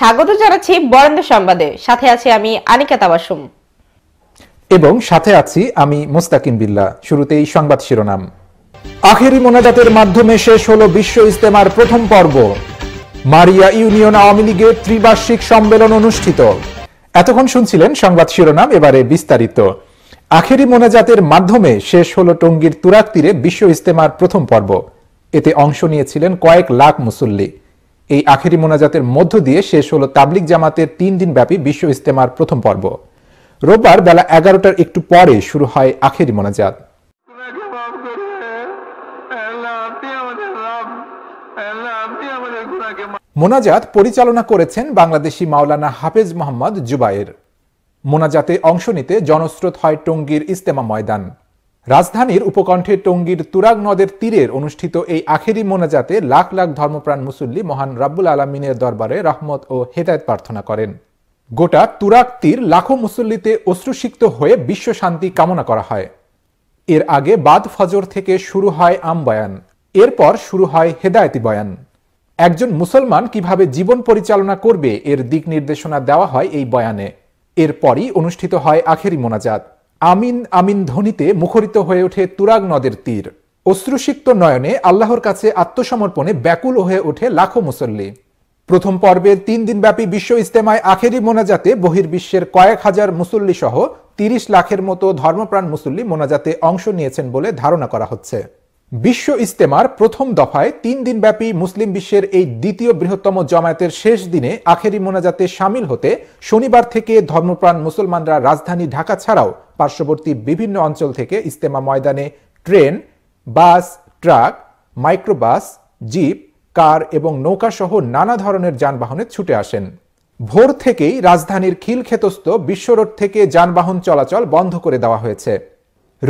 স্বাগত জানাচ্ছি বরেন্দ্র সংবাদে সাথে আছি আমি আনিকা তাবাসুম এবং সাথে আছি আমি মোস্তাকিম বিল্লা শুরুতেই সংবাদ শিরোনাম আখেরি মোনাজাতের মাধ্যমে শেষ হলো বিশ্ব ইস্তেমার প্রথম পর্ব মারিয়া ইউনিয়ন আওয়ামী লীগের ত্রিবার্ষিক সম্মেলন অনুষ্ঠিত এতক্ষণ শুনছিলেন সংবাদ শিরোনাম এবারে বিস্তারিত আখেরি মোনাজাতের মাধ্যমে শেষ হলো টঙ্গীর তুরাক তীরে বিশ্ব ইস্তেমার প্রথম পর্ব এতে অংশ নিয়েছিলেন কয়েক লাখ মুসল্লি এই আখেরি মোনাজাতের মধ্য দিয়ে শেষ হলো তাবলিক জামাতের তিন দিনব্যাপী বিশ্ব ইস্তেমার প্রথম পর্ব রোববার বেলা এগারোটার একটু পরে শুরু হয় আখেরি মোনাজাত মোনাজাত পরিচালনা করেছেন বাংলাদেশি মাওলানা হাফেজ মোহাম্মদ জুবায়ের মোনাজাতে অংশ নিতে জনস্রোত হয় টঙ্গীর ইস্তেমা ময়দান রাজধানীর উপকণ্ঠে টঙ্গীর তুরাগ নদের তীরের অনুষ্ঠিত এই আখেরি মোনাজাতে লাখ লাখ ধর্মপ্রাণ মুসল্লি মহান রাব্বুল আলমিনের দরবারে রহমত ও হেদায়ত প্রার্থনা করেন গোটা তুরাগ তীর লাখো মুসল্লিতে অশ্রুসিক্ত হয়ে বিশ্ব শান্তি কামনা করা হয় এর আগে বাদ ফজর থেকে শুরু হয় আম বয়ান এরপর শুরু হয় হেদায়তি বয়ান একজন মুসলমান কিভাবে জীবন পরিচালনা করবে এর দিক নির্দেশনা দেওয়া হয় এই বয়ানে এরপরই অনুষ্ঠিত হয় আখেরি মোনাজাত আমিন আমিন ধ্বনিতে মুখরিত হয়ে ওঠে তুরাগ নদের তীর অশ্রুসিক্ত নয়নে আল্লাহর কাছে আত্মসমর্পণে ব্যাকুল হয়ে ওঠে লাখো মুসল্লি প্রথম পর্বের তিন দিনব্যাপী বিশ্ব ইস্তেমায় আখেরি মোনাজাতে বহির্বিশ্বের কয়েক হাজার মুসল্লি সহ তিরিশ লাখের মতো ধর্মপ্রাণ মুসল্লি মোনাজাতে অংশ নিয়েছেন বলে ধারণা করা হচ্ছে বিশ্ব ইস্তেমার প্রথম দফায় তিন দিনব্যাপী মুসলিম বিশ্বের এই দ্বিতীয় বৃহত্তম জমায়েতের শেষ দিনে আখেরি মোনাজাতে সামিল হতে শনিবার থেকে ধর্মপ্রাণ মুসলমানরা রাজধানী ঢাকা ছাড়াও পার্শ্ববর্তী বিভিন্ন অঞ্চল থেকে ইস্তেমা ময়দানে train bus truck microbus jeep car এবং নৌকাসহ নানা ধরনের যানবাহনে ছুটে আসেন ভোর থেকেই রাজধানীর খিলক্ষেতস্থ বিশ্বরোড থেকে যানবাহন চলাচল বন্ধ করে দেওয়া হয়েছে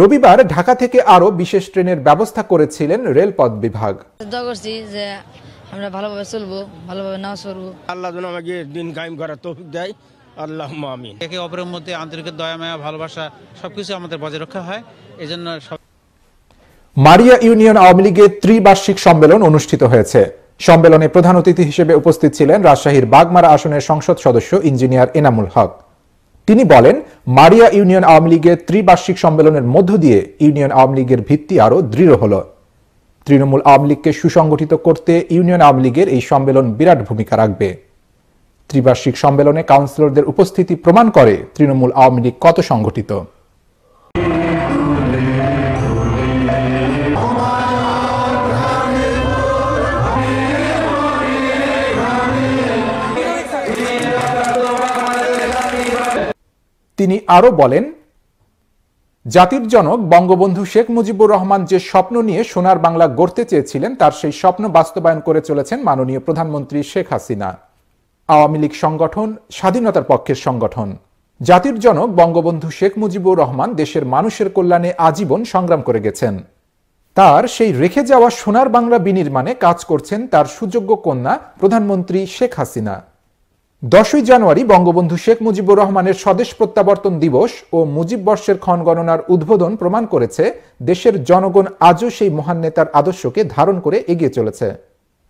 রবিবার ঢাকা থেকে আরও বিশেষ ট্রেনের ব্যবস্থা করেছিলেন রেলপথ বিভাগ আমরা ভালোভাবে চলবো ভালোভাবে না চলবো আল্লাহ যেন আমাকে দিন কায়েম করার তৌফিক দেয় আল্লাহ আমিন একে অপরের মধ্যে আন্তরিক দয়া মায়া ভালোবাসা সবকিছু আমাদের বজায় রক্ষা হয় এই জন্য মারিয়া ইউনিয়ন আওয়ামী লীগের ত্রিবার্ষিক সম্মেলন অনুষ্ঠিত হয়েছে সম্মেলনে প্রধান অতিথি হিসেবে উপস্থিত ছিলেন রাজশাহীর বাগমারা আসনের সংসদ সদস্য ইঞ্জিনিয়ার এনামুল হক তিনি বলেন মারিয়া ইউনিয়ন আওয়ামী লীগের ত্রিবার্ষিক সম্মেলনের মধ্য দিয়ে ইউনিয়ন আওয়ামী লীগের ভিত্তি আরও দৃঢ় হল তৃণমূল আওয়ামী লীগকে সুসংগঠিত করতে ইউনিয়ন আওয়ামী লীগের এই সম্মেলন বিরাট ভূমিকা রাখবে ত্রিবার্ষিক সম্মেলনে কাউন্সিলরদের উপস্থিতি প্রমাণ করে তৃণমূল আওয়ামী লীগ কত সংগঠিত তিনি আরও বলেন জাতির জনক বঙ্গবন্ধু শেখ মুজিবুর রহমান যে স্বপ্ন নিয়ে সোনার বাংলা গড়তে চেয়েছিলেন তার সেই স্বপ্ন বাস্তবায়ন করে চলেছেন মাননীয় প্রধানমন্ত্রী শেখ হাসিনা আওয়ামী লীগ সংগঠন স্বাধীনতার পক্ষের সংগঠন জাতির জনক বঙ্গবন্ধু শেখ মুজিবুর রহমান দেশের মানুষের কল্যাণে আজীবন সংগ্রাম করে গেছেন তার সেই রেখে যাওয়া সোনার বাংলা বিনির্মাণে কাজ করছেন তার সুযোগ্য কন্যা প্রধানমন্ত্রী শেখ হাসিনা দশই জানুয়ারি বঙ্গবন্ধু শেখ মুজিবুর রহমানের স্বদেশ প্রত্যাবর্তন দিবস ও মুজিব বর্ষের ক্ষণগণনার উদ্বোধন প্রমাণ করেছে দেশের জনগণ আজও সেই মহান নেতার আদর্শকে ধারণ করে এগিয়ে চলেছে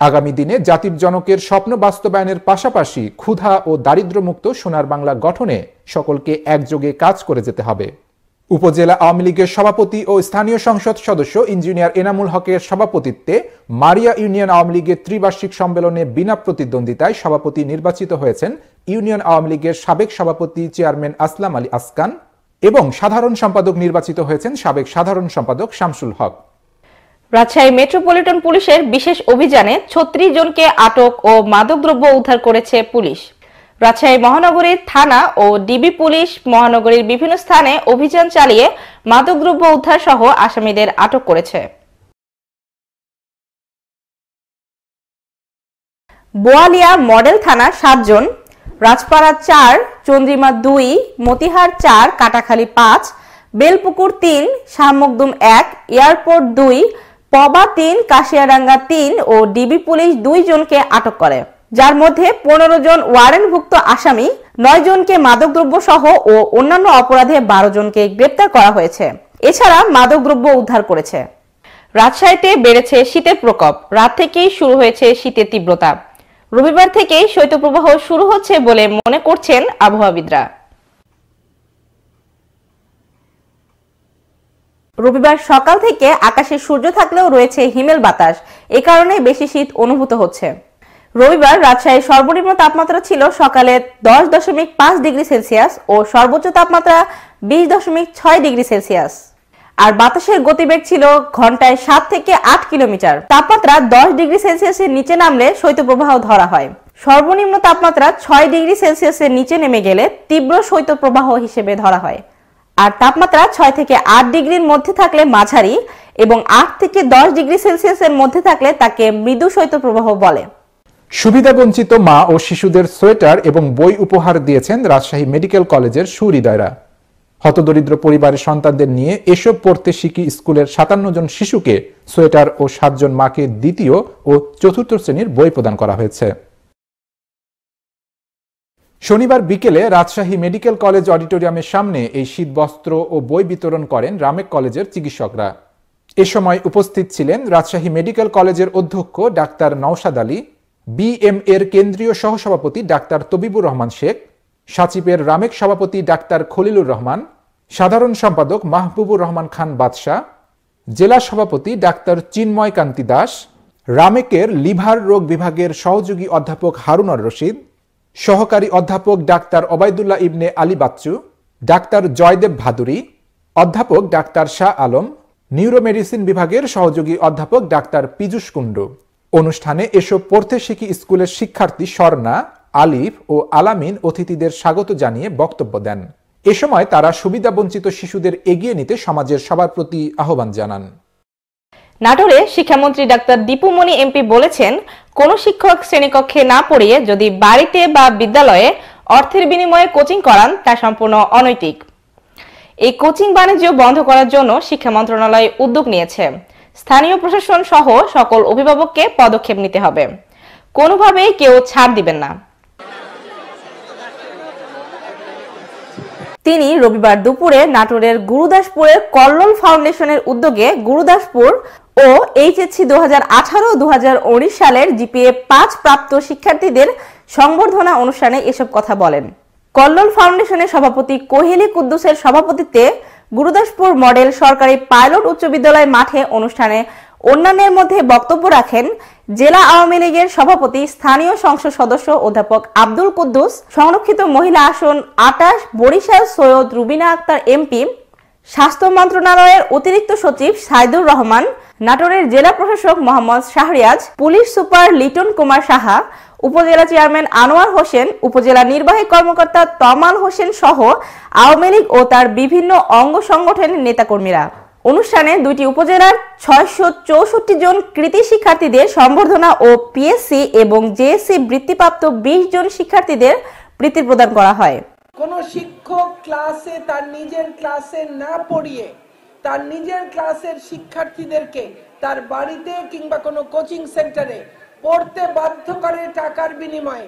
আগামী দিনে জাতির জনকের স্বপ্ন বাস্তবায়নের পাশাপাশি ক্ষুধা ও দারিদ্র্যমুক্ত সোনার বাংলা গঠনে সকলকে একযোগে কাজ করে যেতে হবে উপজেলা আওয়ামী লীগের সভাপতি ও স্থানীয় সংসদ সদস্য ইঞ্জিনিয়ার এনামুল হকের সভাপতিত্বে মারিয়া ইউনিয়ন আওয়ামী লীগের ত্রিবার্ষিক সম্মেলনে বিনা প্রতিদ্বন্দ্বিতায় সভাপতি নির্বাচিত হয়েছেন ইউনিয়ন আওয়ামী লীগের সাবেক সভাপতি চেয়ারম্যান আসলাম আলী আসকান এবং সাধারণ সম্পাদক নির্বাচিত হয়েছেন সাবেক সাধারণ সম্পাদক শামসুল হক রাজশাহী মেট্রোপলিটন পুলিশের বিশেষ অভিযানে ছত্রিশ জনকে আটক ও মাদকদ্রব্য উদ্ধার করেছে পুলিশ রাজশাহী মহানগরীর থানা ও ডিবি পুলিশ মহানগরীর বিভিন্ন স্থানে অভিযান চালিয়ে মাদকদ্রব্য উদ্ধার সহ আসামিদের আটক করেছে বোয়ালিয়া মডেল থানা সাতজন রাজপাড়া চার চন্দ্রিমা দুই মতিহার চার কাটাখালী পাঁচ বেলপুকুর তিন শাহমকদুম এক এয়ারপোর্ট দুই পবা তিন কাশিয়ারাঙ্গা তিন ও ডিবি পুলিশ দুইজনকে আটক করে যার মধ্যে পনেরো জন ওয়ারেন্টভুক্ত আসামি নয় জনকে মাদকদ্রব্য সহ ও অন্যান্য অপরাধে বারো জনকে গ্রেপ্তার করা হয়েছে এছাড়া মাদকদ্রব্য উদ্ধার করেছে রাজশাহীতে বেড়েছে শীতের প্রকোপ রাত থেকেই শুরু হয়েছে শীতের তীব্রতা রবিবার থেকেই শৈত্যপ্রবাহ শুরু হচ্ছে বলে মনে করছেন আবহাওয়াবিদরা রবিবার সকাল থেকে আকাশে সূর্য থাকলেও রয়েছে হিমেল বাতাস এ কারণে বেশি শীত অনুভূত হচ্ছে রবিবার রাজশাহী সর্বনিম্ন তাপমাত্রা ছিল সকালে দশ দশমিক পাঁচ ডিগ্রি সেলসিয়াস ও সর্বোচ্চ তাপমাত্রা বিশ দশমিক ছয় ডিগ্রি সেলসিয়াস আর বাতাসের গতিবেগ ছিল ঘন্টায় সাত থেকে আট কিলোমিটার তাপমাত্রা দশ ডিগ্রি সেলসিয়াসের নিচে নামলে শৈত্যপ্রবাহ ধরা হয় সর্বনিম্ন তাপমাত্রা ছয় ডিগ্রি সেলসিয়াসের নিচে নেমে গেলে তীব্র শৈত্যপ্রবাহ হিসেবে ধরা হয় আর তাপমাত্রা ছয় থেকে আট ডিগ্রির মধ্যে থাকলে মাঝারি এবং আট থেকে দশ ডিগ্রি সেলসিয়াসের মধ্যে থাকলে তাকে মৃদু শৈত্যপ্রবাহ বলে সুবিধাবঞ্চিত মা ও শিশুদের সোয়েটার এবং বই উপহার দিয়েছেন রাজশাহী মেডিকেল কলেজের সুহৃদয়রা হতদরিদ্র পরিবারের সন্তানদের নিয়ে এসব পড়তে শিখি স্কুলের সাতান্ন জন শিশুকে সোয়েটার ও সাতজন মাকে দ্বিতীয় ও চতুর্থ শ্রেণীর বই প্রদান করা হয়েছে শনিবার বিকেলে রাজশাহী মেডিকেল কলেজ অডিটোরিয়ামের সামনে এই শীতবস্ত্র ও বই বিতরণ করেন রামেক কলেজের চিকিৎসকরা এ সময় উপস্থিত ছিলেন রাজশাহী মেডিকেল কলেজের অধ্যক্ষ ডাক্তার নওশাদ আলী বিএম এর কেন্দ্রীয় সহসভাপতি ডাক্তার তবিবুর রহমান শেখ সাচিবের রামেক সভাপতি ডাক্তার খলিলুর রহমান সাধারণ সম্পাদক মাহবুবুর রহমান খান বাদশাহ জেলা সভাপতি ডাক্তার চিন্ময় কান্তি দাস রামেকের লিভার রোগ বিভাগের সহযোগী অধ্যাপক হারুনর রশিদ সহকারী অধ্যাপক ডাক্তার অবায়দুল্লাহ ইবনে আলী বাচ্চু ডাক্তার জয়দেব ভাদুরী অধ্যাপক ডাক্তার শাহ আলম নিউরোমেডিসিন বিভাগের সহযোগী অধ্যাপক ডাক্তার পীযুষ কুণ্ডু অনুষ্ঠানে এসব পড়তে শিখি স্কুলের শিক্ষার্থী স্বর্ণা আলিফ ও আলামিন অতিথিদের স্বাগত জানিয়ে বক্তব্য দেন এ সময় তারা সুবিধাবঞ্চিত শিশুদের এগিয়ে নিতে সমাজের সবার প্রতি আহ্বান জানান নাটোরে শিক্ষামন্ত্রী ডাক্তার দীপুমণি এমপি বলেছেন কোন শিক্ষক শ্রেণীকক্ষে না পড়িয়ে যদি বাড়িতে বা বিদ্যালয়ে অর্থের বিনিময়ে কোচিং করান তা সম্পূর্ণ অনৈতিক এই কোচিং বাণিজ্য বন্ধ করার জন্য শিক্ষা মন্ত্রণালয় উদ্যোগ নিয়েছে স্থানীয় প্রশাসন সহ সকল অভিভাবককে পদক্ষেপ নিতে হবে কোনোভাবেই কেউ ছাড় দিবেন না তিনি রবিবার দুপুরে নাটোরের গুরুদাসপুরের কল্লোল ফাউন্ডেশনের উদ্যোগে গুরুদাসপুর ও এইচএসসি দু দু সালের জিপিএ পাঁচ প্রাপ্ত শিক্ষার্থীদের সংবর্ধনা অনুষ্ঠানে এসব কথা বলেন কল্লোল ফাউন্ডেশনের সভাপতি কোহেলি কুদ্দুসের সভাপতিত্বে গুরুদাসপুর মডেল সরকারি পাইলট উচ্চ বিদ্যালয় মাঠে অনুষ্ঠানে অন্যান্যের মধ্যে বক্তব্য রাখেন জেলা আওয়ামী লীগের সভাপতি স্থানীয় সংসদ সদস্য অধ্যাপক আব্দুল কুদ্দুস সংরক্ষিত মহিলা আসন আটাশ বরিশাল সৈয়দ রুবিনা আক্তার এমপি স্বাস্থ্য মন্ত্রণালয়ের অতিরিক্ত সচিব সাইদুর রহমান নাটোরের জেলা প্রশাসক মোহাম্মদ শাহরিয়াজ পুলিশ সুপার লিটন কুমার সাহা উপজেলা চেয়ারম্যান আনোয়ার হোসেন উপজেলা নির্বাহী কর্মকর্তা তমাল হোসেন সহ আওয়ামী লীগ ও তার বিভিন্ন অঙ্গ সংগঠনের নেতাকর্মীরা অনুষ্ঠানে দুটি উপজেলার ছয়শো চৌষট্টি জন কৃতি শিক্ষার্থীদের সম্বর্ধনা ও পিএসসি এবং জেএসসি বৃত্তিপ্রাপ্ত বিশ জন শিক্ষার্থীদের বৃত্তি প্রদান করা হয় কোন শিক্ষক ক্লাসে তার নিজের ক্লাসে না পড়িয়ে তার নিজের ক্লাসের শিক্ষার্থীদেরকে তার বাড়িতে কিংবা কোনো কোচিং সেন্টারে পড়তে বাধ্য করে টাকার বিনিময়ে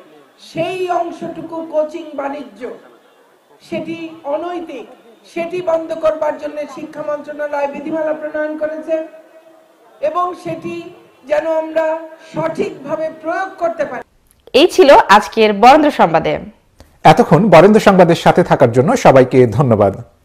সেই অংশটুকু কোচিং বাণিজ্য সেটি অনৈতিক সেটি বন্ধ করবার জন্য শিক্ষা মন্ত্রণালয় বিধিমালা প্রণয়ন করেছে এবং সেটি যেন আমরা সঠিকভাবে প্রয়োগ করতে পারি এই ছিল আজকের বরেন্দ্র সংবাদে এতক্ষণ বরেন্দ্র সংবাদের সাথে থাকার জন্য সবাইকে ধন্যবাদ